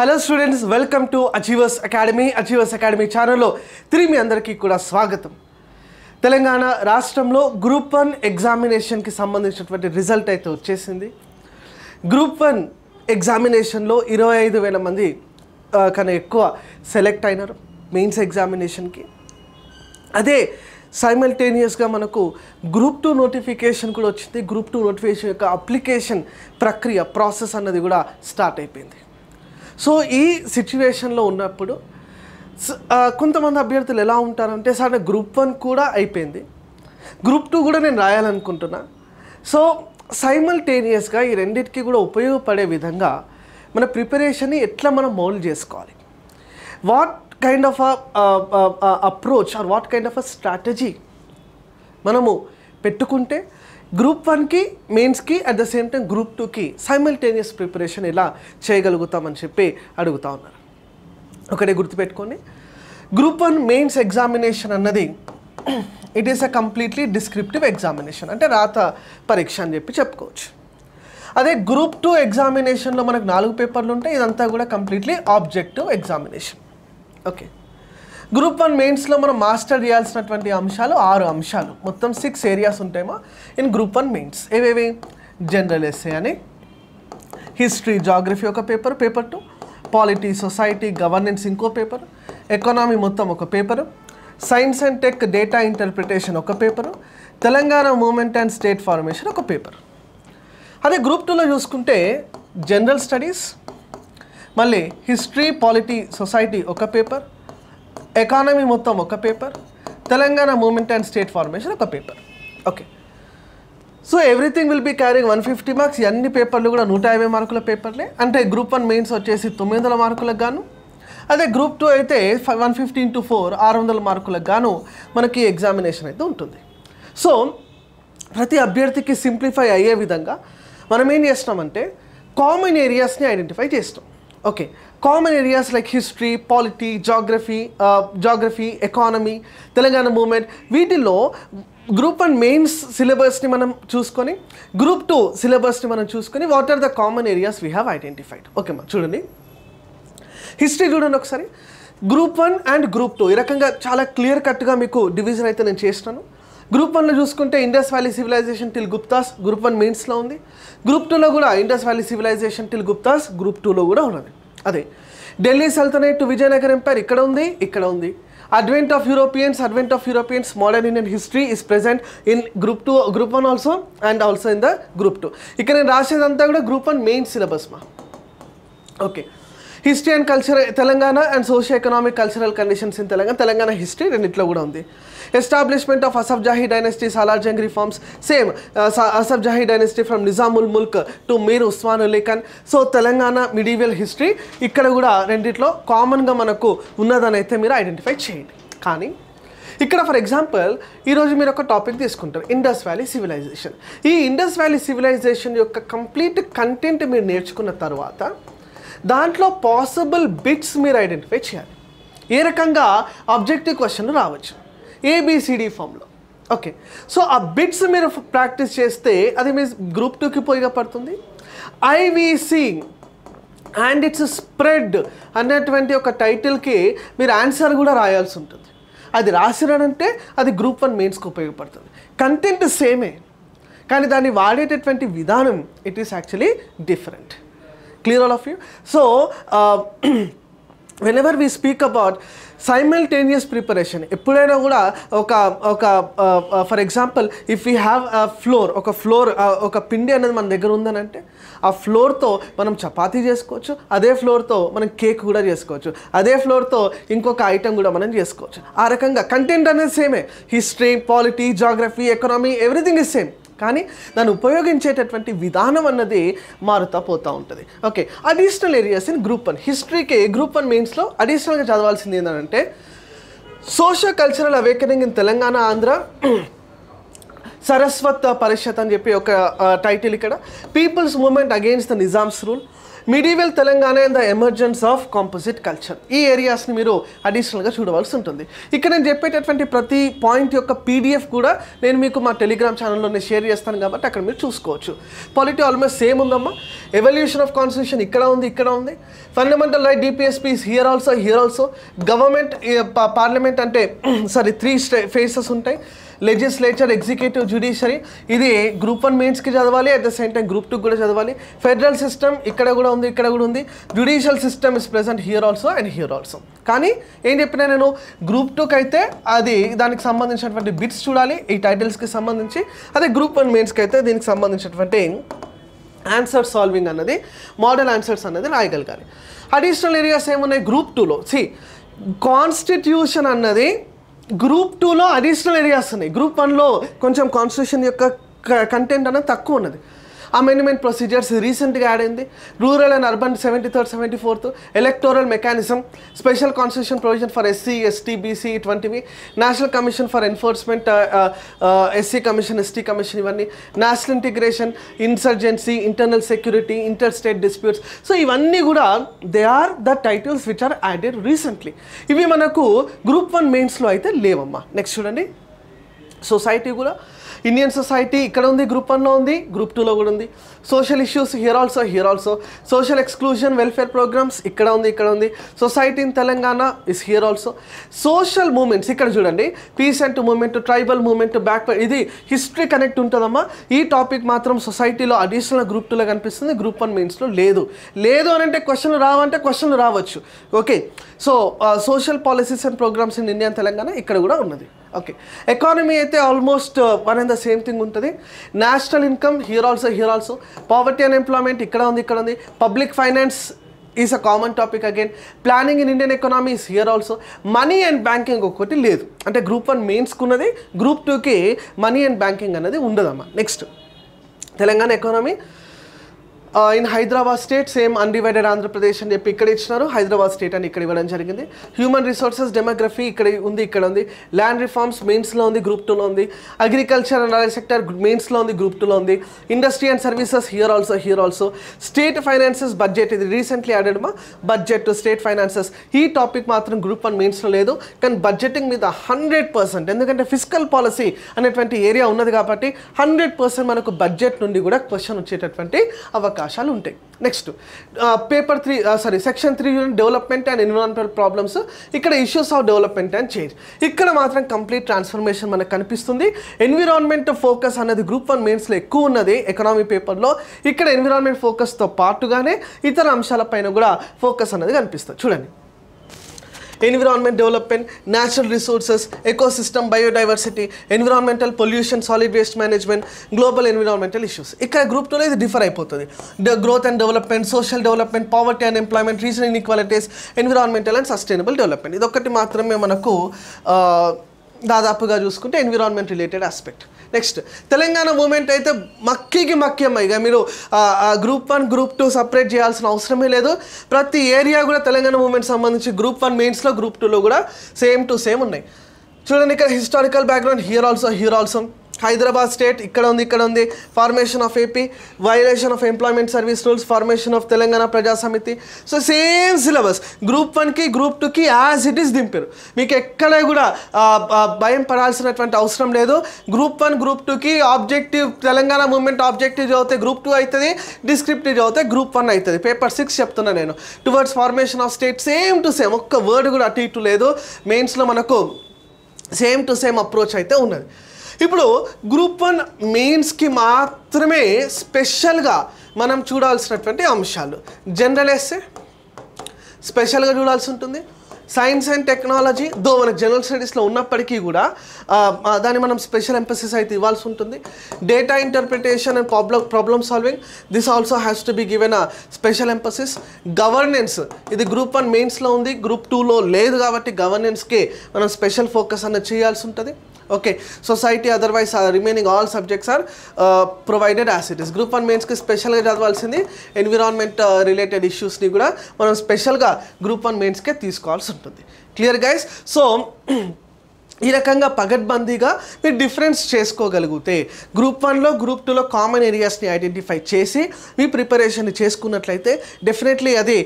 hello students welcome to achievers academy achievers academy ఛానల్లో తిరిగి మీ అందరికీ కూడా స్వాగతం తెలంగాణ రాష్ట్రంలో గ్రూప్ వన్ ఎగ్జామినేషన్కి సంబంధించినటువంటి రిజల్ట్ అయితే వచ్చేసింది గ్రూప్ వన్ ఎగ్జామినేషన్లో ఇరవై ఐదు వేల మంది కన్నా ఎక్కువ సెలెక్ట్ అయినారు మెయిన్స్ ఎగ్జామినేషన్కి అదే సైమల్టేనియస్గా మనకు గ్రూప్ టూ నోటిఫికేషన్ కూడా వచ్చింది గ్రూప్ టూ నోటిఫికేషన్ యొక్క అప్లికేషన్ ప్రక్రియ ప్రాసెస్ అన్నది కూడా స్టార్ట్ అయిపోయింది సో ఈ సిచ్యువేషన్లో ఉన్నప్పుడు కొంతమంది అభ్యర్థులు ఎలా ఉంటారంటే సార్ గ్రూప్ వన్ కూడా అయిపోయింది గ్రూప్ టూ కూడా నేను రాయాలనుకుంటున్నా సో సైమల్టేనియస్గా ఈ రెండింటికి కూడా ఉపయోగపడే విధంగా మన ప్రిపరేషన్ని ఎట్లా మనం మౌల్డ్ చేసుకోవాలి what kind of approach or what kind of a strategy మనము పెట్టుకుంటే గ్రూప్ వన్కి మెయిన్స్కి at the same time group టూకి సైమల్టేనియస్ ప్రిపరేషన్ ఎలా చేయగలుగుతామని చెప్పి అడుగుతా ఉన్నారు ఒకటే గుర్తుపెట్టుకొని గ్రూప్ వన్ మెయిన్స్ ఎగ్జామినేషన్ అన్నది it is a completely descriptive examination అంటే రాత పరీక్ష అని చెప్పి చెప్పుకోవచ్చు అదే గ్రూప్ టూ ఎగ్జామినేషన్లో మనకు నాలుగు పేపర్లు ఉంటాయి ఇదంతా కూడా completely objective examination okay group one మెయిన్స్లో మనం మాస్టర్ చేయాల్సినటువంటి అంశాలు ఆరు అంశాలు మొత్తం సిక్స్ ఏరియాస్ ఉంటాయేమో ఇన్ గ్రూప్ వన్ మెయిన్స్ ఏవేవి జనరల్ ఎస్ఏ అని హిస్టరీ జాగ్రఫీ ఒక paper paper two polity society governance ఇంకో పేపర్ ఎకనామీ మొత్తం ఒక paper science and tech data interpretation ఒక paper Telangana movement and state formation ఒక పేపర్ అదే గ్రూప్ టూలో చూసుకుంటే జనరల్ స్టడీస్ మళ్ళీ హిస్టరీ పాలిటీ సొసైటీ ఒక పేపర్ ఎకానమీ మొత్తం ఒక paper Telangana movement and state formation ఒక paper okay so everything will be carrying one fifty marks అన్ని పేపర్లు కూడా నూట యాభై మార్కుల పేపర్లే అంటే గ్రూప్ వన్ మెయిన్స్ వచ్చేసి తొమ్మిది వందల మార్కులకు గాను అదే గ్రూప్ టూ అయితే five one fifty to four ఆరు వందల మార్కులకు గాను మనకి ఎగ్జామినేషన్ అయితే ఉంటుంది సో ప్రతి అభ్యర్థికి సింప్లిఫై అయ్యే విధంగా మనం ఏం చేస్తున్నామంటే కామన్ ఏరియాస్ని ఐడెంటిఫై చేస్తాం okay common areas like history polity geography geography economy Telangana movement వీటిల్లో గ్రూప్ వన్ మెయిన్స్ సిలబస్ని మనం చూసుకొని గ్రూప్ టూ సిలబస్ని మనం చూసుకొని what are the common areas we have identified okay మా చూడండి హిస్టరీ చూడండి ఒకసారి group one and group two ఈ రకంగా చాలా క్లియర్ కట్గా మీకు డివిజన్ అయితే నేను చేస్తాను గ్రూప్ వన్లో చూసుకుంటే Indus valley civilization till Guptas group one మెయిన్స్లో ఉంది గ్రూప్ టూలో కూడా Indus valley civilization till Guptas group టూలో కూడా ఉన్నది అదే Delhi sultanate to Vijayanagar empire ఇక్కడ ఉంది ఇక్కడ ఉంది advent of Europeans advent of Europeans modern Indian history is present in group two group one also and also in the group two ఇక్కడ నేను రాసేదంతా కూడా గ్రూప్ వన్ మెయిన్ సిలబస్ మా okay history and culture Telangana and socio economic cultural conditions in Telangana Telangana history రెండింటిలో కూడా ఉంది establishment of Asaf Jahi dynasty Salar Jung reforms same Asaf Jahi dynasty from Nizamul Mulk to Mir Osman Ali Khan so Telangana medieval history ఇక్కడ కూడా రెండిట్లో కామన్గా మనకు ఉన్నదని అయితే మీరు ఐడెంటిఫై చేయండి కానీ ఇక్కడ ఫర్ ఎగ్జాంపుల్ ఈరోజు మీరు ఒక టాపిక్ తీసుకుంటారు ఇండస్ వ్యాలీ సివిలైజేషన్ ఈ ఇండస్ వ్యాలీ సివిలైజేషన్ యొక్క కంప్లీట్ కంటెంట్ మీరు నేర్చుకున్న తర్వాత దాంట్లో పాసిబుల్ బిట్స్ మీరు ఐడెంటిఫై చేయాలి ఏ రకంగా ఆబ్జెక్టివ్ క్వశ్చన్లు రావచ్చు ఏబిసిడి ఫామ్లో ఓకే సో ఆ బిట్స్ మీరు ప్రాక్టీస్ చేస్తే అది మీ గ్రూప్ టూకి పోయిగా పడుతుంది ఐవీసీ అండ్ ఇట్స్ స్ప్రెడ్ అనేటువంటి ఒక టైటిల్కి మీరు ఆన్సర్ కూడా రాయాల్సి ఉంటుంది అది రాసిరానంటే అది గ్రూప్ వన్ మెయిన్స్కి ఉపయోగపడుతుంది కంటెంట్ సేమే కానీ దాన్ని వాడేటటువంటి విధానం it is actually different clear all of you so whenever we speak about simultaneous preparation ఎప్పుడైనా కూడా ఒక ఒక for example if you have a flour ఒక ఫ్లోర్ uh, ఒక పిండి అనేది మన దగ్గర ఉందని అంటే ఆ ఫ్లోర్తో మనం చపాతీ చేసుకోవచ్చు అదే ఫ్లోర్తో మనం కేక్ కూడా చేసుకోవచ్చు అదే ఫ్లోర్తో ఇంకొక ఐటెం కూడా మనం చేసుకోవచ్చు ఆ రకంగా కంటెంట్ అనేది సేమే history polity geography economy everything is same కానీ దాన్ని ఉపయోగించేటటువంటి విధానం అన్నది మారుతా పోతూ ఉంటుంది okay additional areas in group one హిస్టరీకి గ్రూప్ వన్ మెయిన్స్లో అడిషనల్గా చదవాల్సింది ఏంటంటే social cultural awakening in Telangana Andhra Saraswat Parishad అని చెప్పి ఒక టైటిల్ ఇక్కడ people's movement against the Nizams rule medieval Telangana and the emergence of composite culture ఈ ఏరియాస్ని మీరు అడిషనల్గా చూడవలసి ఉంటుంది ఇక్కడ నేను చెప్పేటటువంటి ప్రతి పాయింట్ యొక్క పీడిఎఫ్ కూడా నేను మీకు మా టెలిగ్రామ్ ఛానల్లోనే షేర్ చేస్తాను కాబట్టి అక్కడ మీరు చూసుకోవచ్చు పాలిటీ ఆల్మోస్ట్ సేమ్ ఉందమ్మా ఎవల్యూషన్ ఆఫ్ కాన్స్టిట్యూషన్ ఇక్కడ ఉంది ఇక్కడ ఉంది fundamental right DPSP here also here also government parliament అంటే సారీ త్రీ ఫేసెస్ ఉంటాయి లెజిస్లేచర్ ఎగ్జిక్యూటివ్ జ్యుడిషియరీ ఇది గ్రూప్ వన్ మెయిన్స్కి చదవాలి at the same time group two కూడా చదవాలి ఫెడరల్ సిస్టమ్ ఇక్కడ కూడా ఉంది ఇక్కడ కూడా ఉంది judicial system is present here also and here also కానీ ఏం చెప్పిన నేను గ్రూప్ టూకి అయితే అది దానికి సంబంధించినటువంటి బిట్స్ చూడాలి ఈ టైటిల్స్కి సంబంధించి అదే గ్రూప్ వన్ మెయిన్స్కి అయితే దీనికి సంబంధించినటువంటి ఆన్సర్ సాల్వింగ్ అన్నది మోడల్ ఆన్సర్స్ అన్నది రాయగలగాలి అడిషనల్ ఏరియాస్ ఏమున్నాయి గ్రూప్ టూలో సి కాన్స్టిట్యూషన్ అన్నది గ్రూప్ టూలో అడిషనల్ ఏరియాస్ ఉన్నాయి గ్రూప్ వన్లో కొంచెం కాన్స్టిట్యూషన్ యొక్క కంటెంట్ అనేది తక్కువ ఉన్నది అమెండ్మెంట్ ప్రొసీజర్స్ రీసెంట్గా యాడ్ అయింది rural and urban seventy third seventy fourth electoral mechanism special constitution provision for SC ST BC ఇటువంటివి national commission for enforcement SC commission ST commission ఇవన్నీ national integration insurgency internal security inter state disputes so ఇవన్నీ కూడా they are the titles which are added recently ఇవి మనకు group one మెయిన్స్లో అయితే లేవమ్మా next చూడండి సొసైటీ కూడా ఇండియన్ సొసైటీ ఇక్కడ ఉంది గ్రూప్ వన్లో ఉంది గ్రూప్ టూలో కూడా ఉంది social issues here also here also social exclusion welfare programmes ఇక్కడ ఉంది ఇక్కడ ఉంది society in Telangana is here also social movements ఇక్కడ చూడండి peasant movement tribal movement back ఇది హిస్టరీ కనెక్ట్ ఉంటుందమ్మా ఈ టాపిక్ మాత్రం సొసైటీలో అడిషనల్ గ్రూప్ టూలో కనిపిస్తుంది గ్రూప్ వన్ మీన్స్లో లేదు లేదు అని అంటే క్వశ్చన్లు రావంటే క్వశ్చన్లు రావచ్చు okay so social policies and programmes in India Telangana ఇక్కడ కూడా ఉన్నది ఓకే ఎకానమీ అయితే almost one uh, the same thing ఉంటుంది national income here also here also poverty and ఇక్కడ ఉంది ఇక్కడ ఉంది public finance is a common topic again planning in Indian economy is here also money and banking ఒక్కటి లేదు అంటే group one మెయిన్స్కి ఉన్నది గ్రూప్ టూకి మనీ అండ్ బ్యాంకింగ్ అనేది ఉండదమ్మా next Telangana economy in Hyderabad state same undivided Andhra Pradesh అని చెప్పి ఇక్కడ ఇచ్చినారు హైదరాబాద్ స్టేట్ అని ఇక్కడ ఇవ్వడం జరిగింది హ్యూమన్ రిసోర్సెస్ డెమోగ్రఫీ ఇక్కడ ఉంది ఇక్కడ ఉంది ల్యాండ్ రిఫార్మ్స్ మెయిన్స్లో ఉంది గ్రూప్ టూలో ఉంది అగ్రికల్చర్ అండ్ అదర్ సెక్టర్ మెయిన్స్లో ఉంది గ్రూప్ టూలో ఉంది industry and services here also here also state finances budget ఇది రీసెంట్లీ యాడెడ్ మా బడ్జెట్ స్టేట్ ఫైనాన్సెస్ ఈ టాపిక్ మాత్రం గ్రూప్ వన్ మెయిన్స్లో లేదు కానీ బడ్జెటింగ్ మీద హండ్రెడ్ పర్సెంట్ ఎందుకంటే ఫిజికల్ పాలసీ అనేటువంటి ఏరియా ఉన్నది కాబట్టి హండ్రెడ్ పర్సెంట్ మనకు బడ్జెట్ నుండి కూడా క్వశ్చన్ వచ్చేటటువంటి అవకాశం అవకాశాలు ఉంటాయి next paper three sorry section three development and environmental problems ఇక్కడ issues of development and change ఇక్కడ మాత్రం కంప్లీట్ ట్రాన్స్ఫర్మేషన్ మనకు కనిపిస్తుంది ఎన్విరాన్మెంట్ ఫోకస్ అనేది గ్రూప్ వన్ మెయిన్స్లో ఎక్కువ ఉన్నది ఎకనామీ పేపర్లో ఇక్కడ ఎన్విరాన్మెంట్ ఫోకస్తో పాటుగానే ఇతర అంశాలపైన కూడా ఫోకస్ అనేది కనిపిస్తుంది చూడండి environment development natural resources ecosystem biodiversity environmental pollution solid waste management global environmental issues ఇక్కడ గ్రూప్ టూలో ఇది డిఫర్ అయిపోతుంది the growth and development social development poverty and employment regional inequalities environmental and sustainable development ఇది ఒకటి మాత్రమే మనకు దాదాపుగా చూసుకుంటే environment related aspect next Telangana movement అయితే మక్కికి మక్యం ఇక మీరు group one group two separate చేయాల్సిన అవసరమే లేదు ప్రతి ఏరియా కూడా తెలంగాణ మూమెంట్ సంబంధించి గ్రూప్ వన్ మెయిన్స్లో గ్రూప్ టూలో కూడా సేమ్ టు సేమ్ ఉన్నాయి చూడండి ఇక్కడ historical background here also here also Hyderabad state ఇక్కడ ఉంది ఇక్కడ ఉంది formation of AP violation of employment service rules formation of Telangana Praja Samithi so same syllabus group వన్కి గ్రూప్ టూకి యాజ్ ఇట్ ఈస్ దింపారు మీకు ఎక్కడ కూడా భయం పడాల్సినటువంటి అవసరం లేదు గ్రూప్ వన్ గ్రూప్ టూకి ఆబ్జెక్టివ్ తెలంగాణ మూమెంట్ ఆబ్జెక్టివ్ చదివితే గ్రూప్ టూ అవుతుంది డిస్క్రిప్టివ్ చదివితే గ్రూప్ వన్ అవుతుంది పేపర్ సిక్స్ చెప్తున్నా నేను towards formation of state same to same ఒక్క వర్డ్ కూడా అటు ఇటు లేదు మెయిన్స్లో మనకు సేమ్ టు సేమ్ అప్రోచ్ అయితే ఉన్నది ఇప్పుడు గ్రూప్ వన్ మెయిన్స్కి మాత్రమే స్పెషల్గా మనం చూడాల్సినటువంటి అంశాలు జనరల్ ఎస్సే స్పెషల్గా చూడాల్సి ఉంటుంది సైన్స్ అండ్ టెక్నాలజీ దో మన జనరల్ స్టడీస్లో ఉన్నప్పటికీ కూడా దాన్ని మనం స్పెషల్ ఎంపసిస్ అయితే ఇవ్వాల్సి ఉంటుంది data interpretation and problem problem solving this also has to be given a special emphasis governance ఇది గ్రూప్ వన్ మెయిన్స్లో ఉంది గ్రూప్ టూలో లేదు కాబట్టి గవర్నెన్స్కే మనం స్పెషల్ ఫోకస్ అన్న చేయాల్సి ఉంటుంది okay society otherwise remaining all subjects are provided as group one మెయిన్స్కి స్పెషల్గా చదవాల్సింది ఎన్విరాన్మెంట్ రిలేటెడ్ ఇష్యూస్ని కూడా మనం స్పెషల్గా గ్రూప్ వన్ మెయిన్స్కే తీసుకోవాల్సి ఉంటుంది క్లియర్ గైస్ సో ఈ రకంగా పగడ్బందీగా మీరు డిఫరెన్స్ చేసుకోగలిగితే గ్రూప్ వన్లో గ్రూప్ టూలో కామన్ ఏరియాస్ని ఐడెంటిఫై చేసి మీ ప్రిపరేషన్ చేసుకున్నట్లయితే డెఫినెట్లీ అది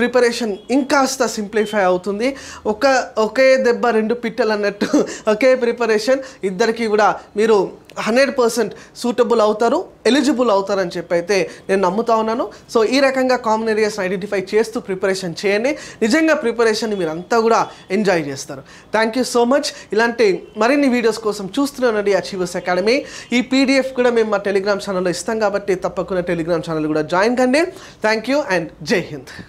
ప్రిపరేషన్ ఇంకాస్త సింప్లిఫై అవుతుంది ఒక ఒకే దెబ్బ రెండు పిట్టలు అన్నట్టు ఒకే ప్రిపరేషన్ ఇద్దరికి కూడా మీరు హండ్రెడ్ పర్సెంట్ సూటబుల్ అవుతారు ఎలిజిబుల్ అవుతారని చెప్పి అయితే నేను నమ్ముతా ఉన్నాను సో ఈ రకంగా కామన్ ఏరియాస్ని ఐడెంటిఫై చేస్తూ ప్రిపరేషన్ చేయండి నిజంగా ప్రిపరేషన్ని మీరంతా కూడా ఎంజాయ్ చేస్తారు థ్యాంక్ యూ సో మచ్ ఇలాంటి మరిన్ని వీడియోస్ కోసం చూస్తున్నానండి అచీవర్స్ అకాడమీ ఈ పీడిఎఫ్ కూడా మేము మా టెలిగ్రామ్ ఛానల్లో ఇస్తాం కాబట్టి తప్పకుండా టెలిగ్రామ్ ఛానల్ కూడా జాయిన్ కండి thank you and Jai Hind